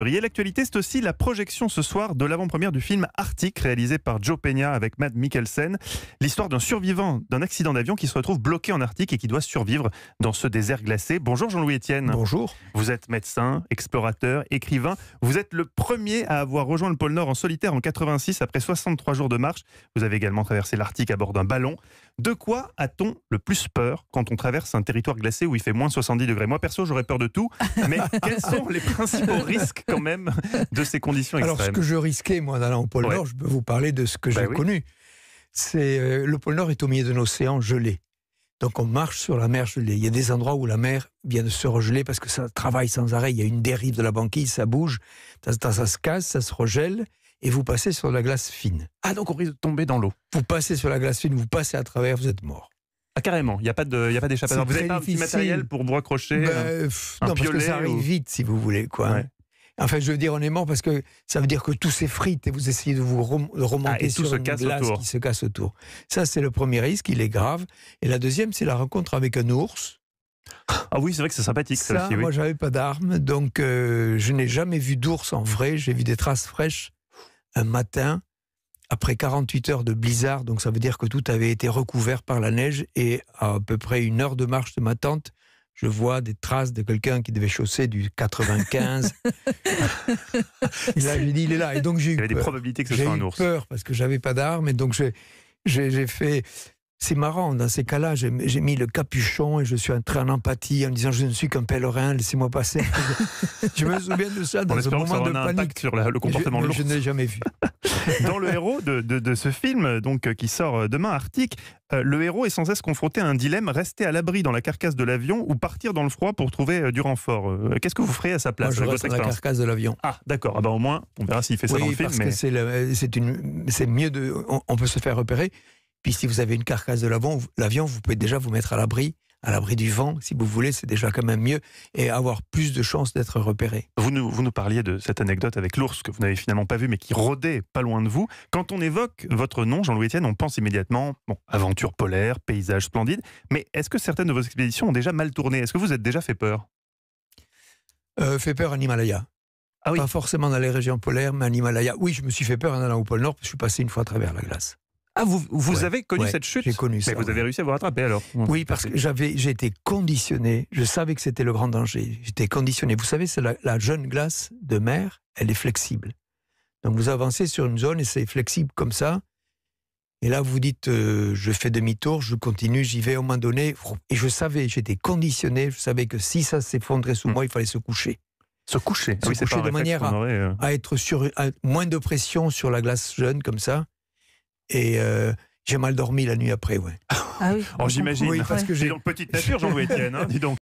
L'actualité, c'est aussi la projection ce soir de l'avant-première du film Arctique, réalisé par Joe Peña avec Matt Mikkelsen. L'histoire d'un survivant d'un accident d'avion qui se retrouve bloqué en Arctique et qui doit survivre dans ce désert glacé. Bonjour Jean-Louis Etienne. Bonjour. Vous êtes médecin, explorateur, écrivain. Vous êtes le premier à avoir rejoint le pôle Nord en solitaire en 86 après 63 jours de marche. Vous avez également traversé l'Arctique à bord d'un ballon. De quoi a-t-on le plus peur quand on traverse un territoire glacé où il fait moins 70 degrés Moi, perso, j'aurais peur de tout. Mais quels sont les principaux risques quand même de ces conditions extrêmes. Alors, ce que je risquais, moi, en au pôle Nord, je peux vous parler de ce que bah j'ai connu. C'est euh, Le pôle Nord est au milieu d'un océan gelé. Donc on marche sur la mer gelée. Il y a des endroits où la mer vient de se regeler parce que ça travaille sans arrêt. Il y a une dérive de la banquise, ça bouge, ça, se casse, ça se regèle, et vous passez sur de la glace fine. Ah donc on risque de tomber dans l'eau. Vous passez sur la glace fine, vous passez à travers, vous êtes mort. Ah, carrément, il n'y a pas d'échappatoire. Vous avez pas un petit matériel pour vous accrocher bah, non, parce que ça arrive vite, si vous voulez. quoi. Enfin, je veux dire, honnêtement parce que ça veut dire que tout s'effrite et vous essayez de vous remonter ah, sur tout une glace qui se casse autour. Ça, c'est le premier risque, il est grave. Et la deuxième, c'est la rencontre avec un ours. Ah oui, c'est vrai que c'est sympathique. Ça, moi, j'avais pas d'armes, donc euh, je n'ai jamais vu d'ours en vrai. J'ai vu des traces fraîches un matin après 48 heures de blizzard, donc ça veut dire que tout avait été recouvert par la neige, et à, à peu près une heure de marche de ma tante, je vois des traces de quelqu'un qui devait chausser du 95. dit, il est là. Et donc, j'ai eu il y des probabilités que ce soit un ours. J'ai peur parce que j'avais pas d'arme. Et donc, j'ai fait. C'est marrant, dans ces cas-là, j'ai mis le capuchon et je suis entré en empathie en me disant je ne suis qu'un pèlerin, laissez-moi passer. je me souviens de ça dans un moment de panique. sur le comportement de l'ours. Je n'ai jamais vu. Dans le héros de, ce film, donc euh, qui sort euh, demain, Arctic, euh, le héros est sans cesse confronté à un dilemme rester à l'abri dans la carcasse de l'avion ou partir dans le froid pour trouver du renfort. Qu'est-ce que vous ferez à sa place je reste dans la carcasse de l'avion. Ah, d'accord. Ah ben, au moins, on verra s'il fait ça dans le film. Parce mais... que c'est c'est mieux de, on, peut se faire repérer. Puis si vous avez une carcasse de l'avion, l'avion, vous pouvez déjà vous mettre à l'abri à l'abri du vent, si vous voulez, c'est déjà quand même mieux, et avoir plus de chances d'être repéré. Vous nous, parliez de cette anecdote avec l'ours que vous n'avez finalement pas vu, mais qui rôdait pas loin de vous. Quand on évoque votre nom, Jean-Louis Etienne, on pense immédiatement, bon, aventure polaire, paysage splendide, mais est-ce que certaines de vos expéditions ont déjà mal tourné Est-ce que vous êtes déjà fait peur euh, Fait peur en Himalaya. Ah pas forcément dans les régions polaires, mais en Himalaya. Oui, je me suis fait peur en allant au pôle Nord, parce que je suis passé une fois à travers la glace. Ah, vous, vous avez connu cette chute J'ai connu ça. vous avez réussi à vous rattraper alors Oui, parce que j'avais, été conditionné. Je savais que c'était le grand danger. J'étais conditionné. Vous savez, c'est la, jeune glace de mer, elle est flexible. Donc vous avancez sur une zone et c'est flexible comme ça. Et là, vous dites, euh, je fais demi-tour, je continue, j'y vais au moment donné. Et je savais, j'étais conditionné, je savais que si ça s'effondrait sous hmm. moi, il fallait se coucher. Se coucher, se ah coucher de manière euh. à, être sur moins de pression sur la glace jeune comme ça. Et euh, j'ai mal dormi la nuit après, ouais. Ah oui. Oh, j'imagine. Oui, parce que j'ai donc petite nature, Jean-Louis Etienne, hein, dis donc.